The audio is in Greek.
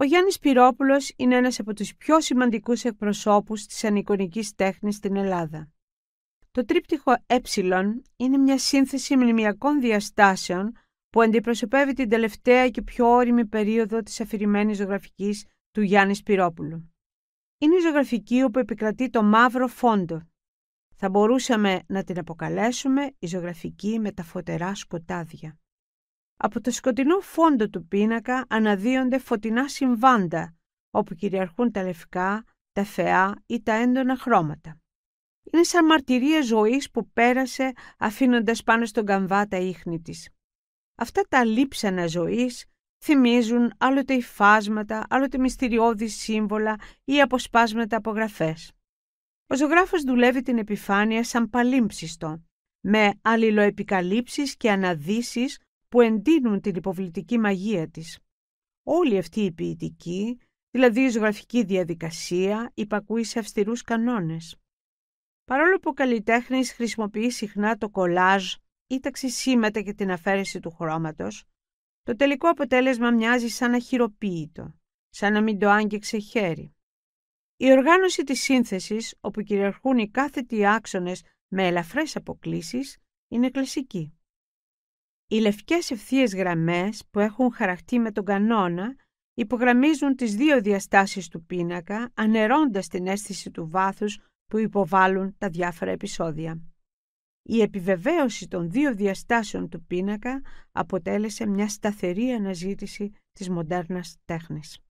Ο Γιάννης Πυρόπουλος είναι ένας από τους πιο σημαντικούς εκπροσώπους της ανικονικής τέχνης στην Ελλάδα. Το τρίπτυχο ε είναι μια σύνθεση μνημιακών διαστάσεων που αντιπροσωπεύει την τελευταία και πιο όρημη περίοδο της αφηρημένης ζωγραφικής του Γιάννης Σπυρόπουλου. Είναι η ζωγραφική όπου επικρατεί το μαύρο φόντο. Θα μπορούσαμε να την αποκαλέσουμε η ζωγραφική με τα φωτερά σκοτάδια. Από το σκοτεινό φόντο του πίνακα αναδύονται φωτεινά συμβάντα, όπου κυριαρχούν τα λευκά, τα φεά ή τα έντονα χρώματα. Είναι σαν μαρτυρία ζωής που πέρασε αφήνοντας πάνω στον καμβά τα ίχνη της. Αυτά τα λείψανα ζωής θυμίζουν άλλοτε υφάσματα, άλλοτε μυστηριώδη σύμβολα ή αποσπάσματα από γραφές. Ο ζωγράφος δουλεύει την επιφάνεια σαν παλύμψιστο, με αλληλοεπικαλύψεις και αναδύσεις που εντείνουν την υποβλητική μαγεία της. Όλη αυτή η ποιητική, δηλαδή η ζωγραφική διαδικασία, υπακούει σε αυστηρούς κανόνες. Παρόλο που ο καλλιτέχνης χρησιμοποιεί συχνά το κολάζ ή τα και την αφαίρεση του χρώματος, το τελικό αποτέλεσμα μοιάζει σαν αχυροποίητο, σαν να μην το άγγιξε χέρι. Η οργάνωση της σύνθεσης, όπου κυριαρχούν οι κάθετοι άξονες με ελαφρές αποκλίσεις, είναι κλασική. Οι λευκές ευθείες γραμμές που έχουν χαραχτεί με τον κανόνα υπογραμμίζουν τις δύο διαστάσεις του πίνακα, ανερώντας την αίσθηση του βάθους που υποβάλλουν τα διάφορα επεισόδια. Η επιβεβαίωση των δύο διαστάσεων του πίνακα αποτέλεσε μια σταθερή αναζήτηση της μοντέρνας τέχνης.